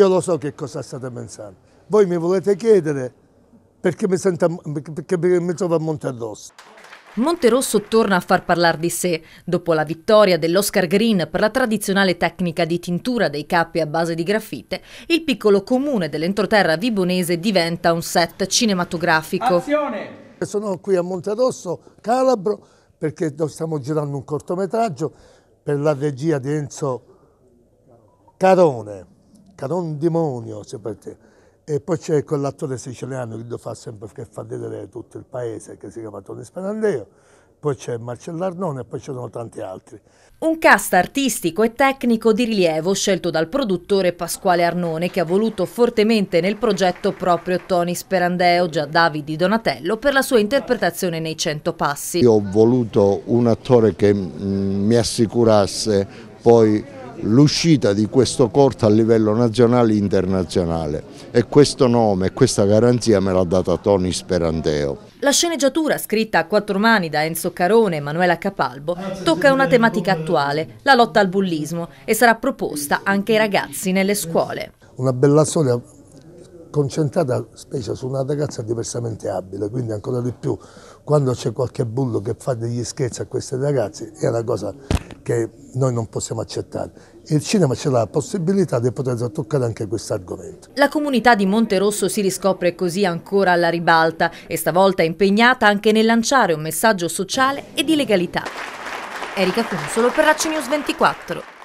Io lo so che cosa state pensando. Voi mi volete chiedere perché mi, sento, perché mi trovo a Monte Monte Rosso torna a far parlare di sé. Dopo la vittoria dell'Oscar Green per la tradizionale tecnica di tintura dei capi a base di graffite, il piccolo comune dell'entroterra vibonese diventa un set cinematografico. Azione! Sono qui a Monte Monterosso, Calabro, perché stiamo girando un cortometraggio per la regia di Enzo Carone caro un demonio, sapete. E poi c'è quell'attore siciliano che lo fa sempre che fa vedere tutto il paese, che si chiama Tony Sperandeo, poi c'è Marcello Arnone e poi ci sono tanti altri. Un cast artistico e tecnico di rilievo scelto dal produttore Pasquale Arnone che ha voluto fortemente nel progetto proprio Tony Sperandeo, già Davide Donatello, per la sua interpretazione nei Cento Passi. Io ho voluto un attore che mm, mi assicurasse poi l'uscita di questo corto a livello nazionale e internazionale e questo nome, e questa garanzia me l'ha data Tony Speranteo. La sceneggiatura, scritta a quattro mani da Enzo Carone e Manuela Capalbo, tocca una tematica attuale, la lotta al bullismo, e sarà proposta anche ai ragazzi nelle scuole. Una bella storia concentrata specie su una ragazza diversamente abile, quindi ancora di più quando c'è qualche bullo che fa degli scherzi a queste ragazze è una cosa che noi non possiamo accettare. Il cinema ce l'ha la possibilità di poter toccare anche questo argomento. La comunità di Monterosso si riscopre così ancora alla ribalta e stavolta è impegnata anche nel lanciare un messaggio sociale e di legalità. Erika Consolo per Racci News 24.